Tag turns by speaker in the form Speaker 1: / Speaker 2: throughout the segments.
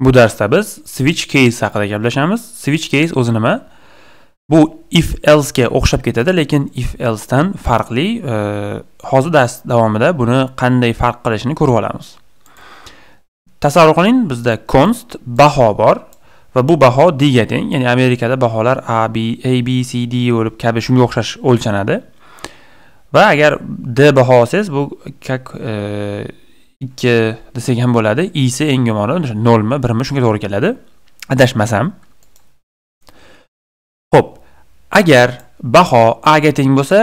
Speaker 1: Bu darsda biz switch case haqida gaplashamiz. Switch case o'zi nima? Bu if else ga o'xshab ketadi, lekin if else dan farqli. E, hozir dars davomida buni qanday farq qilishini ko'rib olamiz. Tasavvur qiling, bizda const baho bor va bu baho d ga teng, ya'ni Amerikada baholar A, B, A, B, C, D bo'lib kabi shunga o'xshash o'lchanadi. Va agar d baho olsangiz, bu как ikki desak ham bo'ladi isi eng yomoni o'sha nolmi birmi shunga to'g'ri keladi adashmasam ho'p agar baho a ga teng bo'lsa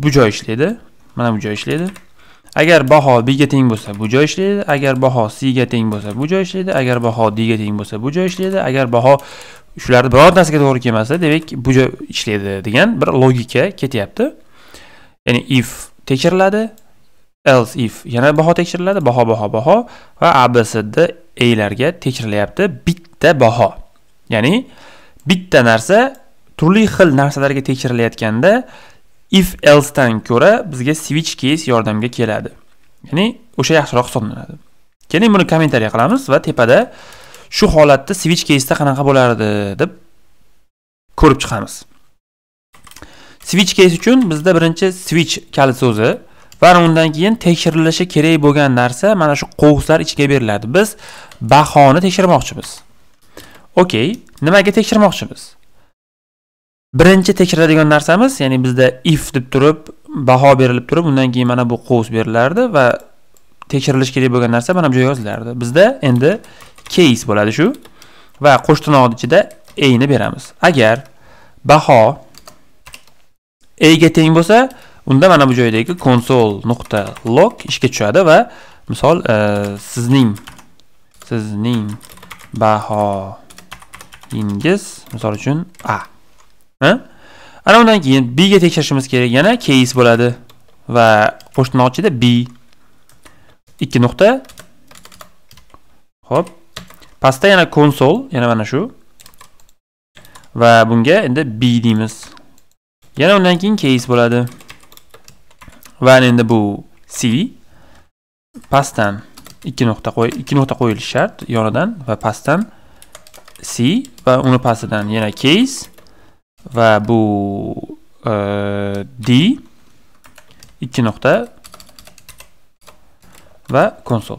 Speaker 1: bu joy ishlaydi mana bu joy ishlaydi agar baho b ga teng bo'lsa bu joy ishlaydi agar baho c ga teng bo'lsa bu joy ishlaydi agar baho d ga teng bo'lsa bu joy ishlaydi agar baho shularni birortasiga to'g'ri kelmasa demak bu joy ishlaydi degan bir logika ketyapti ya'ni if tekshiriladi else if yana baho tekshiriladi baho baho baho va e larga tekshirilyapti bitta baho ya'ni bitta narsa turli xil narsalarga tekshirilayotganda if else dan ko'ra bizga switch case yordamga keladi ya'ni o'sha yaxshiroq hisoblanadi keling buni kommentariya qilamiz va tepada shu holatda switch caseda qanaqa bo'lardi deb ko'rib chiqamiz switch case uchun bizda birinchi switch kalit so'zi va undan keyin tekshirilishi kerak bo'lgan narsa mana shu qovuslar ichiga beriladi biz bahoni tekshirmoqchimiz okey nimaga tekshirmoqchimiz birinchi tekshiradigan narsamiz ya'ni bizda if deb turib baho berilib turib undan keyin mana bu qovus berilardi va tekshirilishi kerak bo'lgan narsa mana bu joyga yozilardi bizda endi case bo'ladi shu va qo'shtirnoqni ichida a ni beramiz agar baho a ga teng bo'lsa unda mana bu joydagi console.log nuqta log ishga tushadi va misol e, sizning sizning sizning bahoingiz misol uchun a ha? ana undan keyin b ga tekshirishimiz kerak yana case bo'ladi va qo'shtirnoq ichida b ikki nuqta ho'p pastda yana console yana mana shu va bunga endi b deymiz yana undan keyin case bo'ladi va endi bu c pastdan 2 nuqta qo'y 2 nuqta qo'yilishi shart yonidan va pastdan c va uni pastidan yana case va bu e, d 2 nuqta va konsol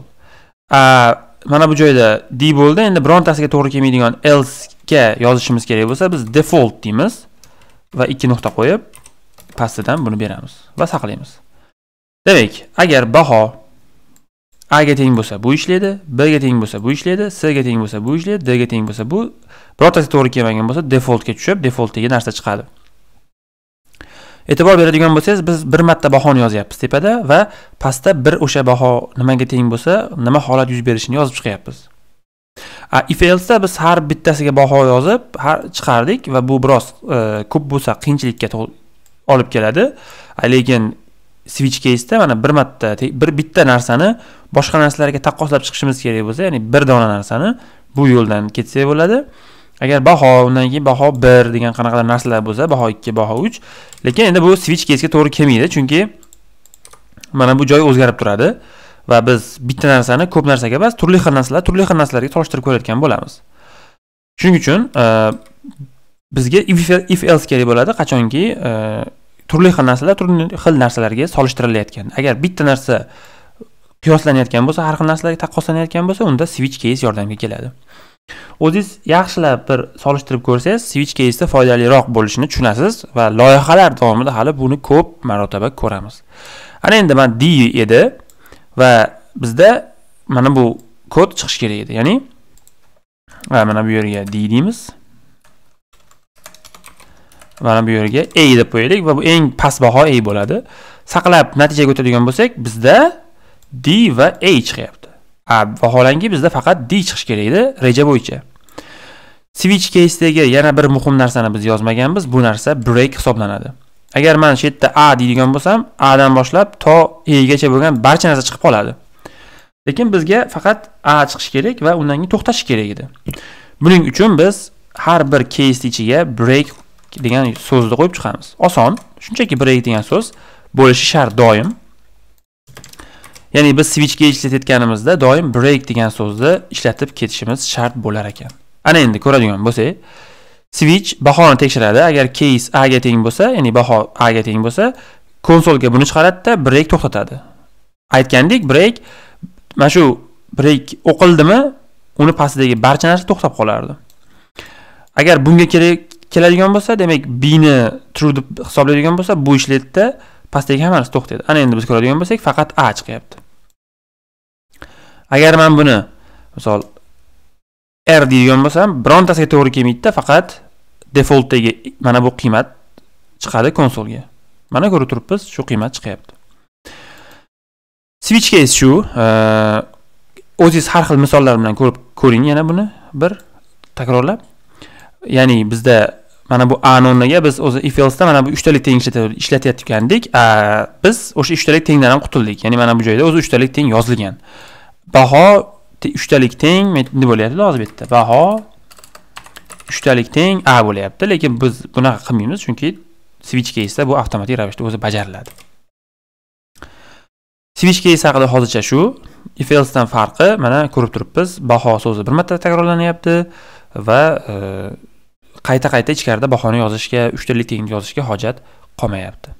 Speaker 1: mana bu joyda d bo'ldi endi birontasiga to'g'ri kelmaydigan else ga yozishimiz kerak bo'lsa biz default deymiz va 2 nuqta qo'yib pastidan buni beramiz va saqlaymiz demak agar baho a ga teng bo'lsa bu ishlaydi b ga teng bo'lsa bu ishlaydi s ga teng bo'lsa bu ishlaydi d ga teng bo'lsa bu birortasi to'g'ri kelmagan bo'lsa defoltga tushib defaultdagi narsa chiqadi e'tibor beradigan bo'lsangiz biz bir marta bahoni yozyapmiz tepada va pastda bir o'sha baho nimaga teng bo'lsa nima holat yuz berishini yozib chiqyapmiz if else da biz har bittasiga baho yozib har chiqardik va bu biroz e, ko'p bo'lsa qiyinchilikka olib keladi lekin switch keysda mana bir marta bir bitta narsani boshqa narsalarga taqqoslab chiqishimiz kerak bo'lsa ya'ni bir dona narsani bu yo'ldan ketsak bo'ladi agar baho undan keyin baho bir degan qanaqadir narsalar bo'lsa baho ikki baho uch lekin endi bu switch casega to'g'ri kelmaydi chunki mana bu joy o'zgarib turadi va biz bitta narsani ko'p narsaga emas turli xil narsalar turli xil narsalarga solishtirib ko'rayotgan bo'lamiz shuning uchun bizga if else kerak bo'ladi qachonki turli xil narsalar turli xil narsalarga solishtirilayotgan agar bitta narsa qiyoslanayotgan bo'lsa har xil narsalarga taqqoslanayotgan bo'lsa unda switch case yordamga keladi o'zingiz yaxshilab bir solishtirib ko'rsangiz switch caseda foydaliroq bo'lishini tushunasiz va loyihalar davomida hali buni ko'p marotaba ko'ramiz ana endi mana d edi va bizda mana bu kod chiqishi kerak edi ya'ni mana bu yerga d deymiz mana bu yerga a deb qo'yaylik va bu eng past baho a bo'ladi saqlab natijaga o'tadigan bo'lsak bizda d va a chiqyapti vaholanki bizda faqat d chiqishi kerak edi reja bo'yicha switch casedagi yana bir muhim narsani biz yozmaganmiz bu narsa break hisoblanadi agar man shu yerda a deydigan bo'lsam a dan boshlab to egacha bo'lgan barcha narsa chiqib qoladi lekin bizga faqat a chiqishi kerak va undan keyin to'xtashi kerak edi buning uchun biz har bir keysni ichiga break degan so'zni qo'yib chiqamiz oson shunchaki break degan so'z bo'lishi shart doim ya'ni biz switchga ishlatayotganimizda doim break degan so'zni ishlatib ketishimiz shart bo'lar ekan ana endi ko'radigan bo'lsak switch bahoni tekshiradi agar case a ga teng bo'lsa ya'ni baho a ga teng bo'lsa konsolga buni chiqaradida break to'xtatadi aytgandek break mana shu break o'qildimi uni pastidagi barcha narsa to'xtab qolardi agar bunga kerak keladigan bo'lsa demak b ni true deb hisoblaydigan bo'lsa bu ishlaydida pastdagi hammasi to'xtaydi ana endi biz ko'radigan bo'lsak faqat a chiqyapti agar man buni misol r deydigan bo'lsam birontasiga to'g'ri kelmaydida faqat defaultdagi mana bu qiymat chiqadi konsolga mana ko'rib turibmiz shu qiymat chiqyapti switch case shu e, o'zingiz har xil misollar bilan ko'rib ko'ring yana buni bir takrorlab ya'ni bizda mana bu a nonnaga biz o'zi if else'da mana bu uchtalik teng ishlatayotgan biz o'sha uchtalik tengdan ham qutuldik ya'ni mana bu joyda o'zi uchtalik teng yozilgan baho uchtalik teng nima bo'lyaptida hozir bu yerda baho uchtalik teng a bo'lyapti lekin biz bunaqa qilmaymiz chunki switch caseda bu avtomatik ravishda o'zi bajariladi switch case haqida hozircha shu if else'dan farqi mana ko'rib turibmiz baho so'zi bir marta takrorlanyapti va e, qayta qayta ichkarida bahona yozishga uchtalik tillik yozishga hojat qolmayapti